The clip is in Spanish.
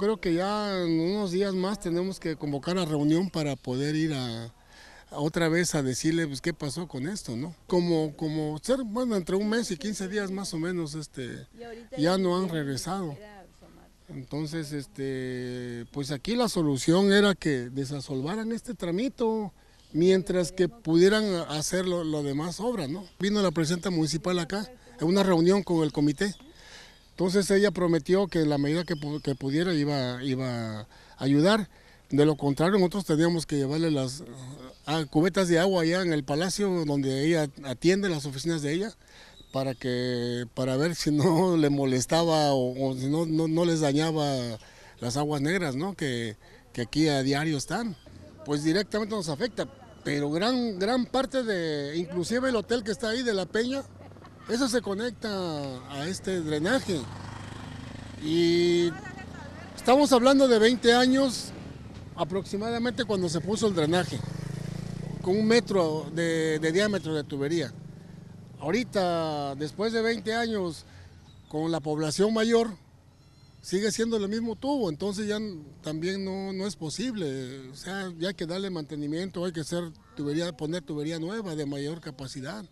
Creo que ya en unos días más tenemos que convocar a reunión para poder ir a, otra vez a decirle pues, qué pasó con esto, ¿no? Como, como ser, bueno, entre un mes y 15 días más o menos, este, ya no han regresado. Entonces, este, pues aquí la solución era que desasolvaran este tramito mientras que pudieran hacer lo, demás obra, ¿no? Vino la presidenta municipal acá, en una reunión con el comité. Entonces ella prometió que en la medida que, pudiera iba, iba a ayudar. De lo contrario, nosotros teníamos que llevarle las cubetas de agua allá en el palacio donde ella atiende las oficinas de ella para que para ver si no le molestaba o, si no, les dañaba las aguas negras, ¿no? Que, que aquí a diario están. Pues directamente nos afecta, pero gran, gran parte de, inclusive el hotel que está ahí de La Peña, eso se conecta a este drenaje. Y estamos hablando de 20 años aproximadamente cuando se puso el drenaje, con un metro de, diámetro de tubería. Ahorita, después de 20 años, con la población mayor, sigue siendo el mismo tubo, entonces ya también no, es posible. O sea, ya hay que darle mantenimiento, hay que hacer tubería, poner tubería nueva de mayor capacidad.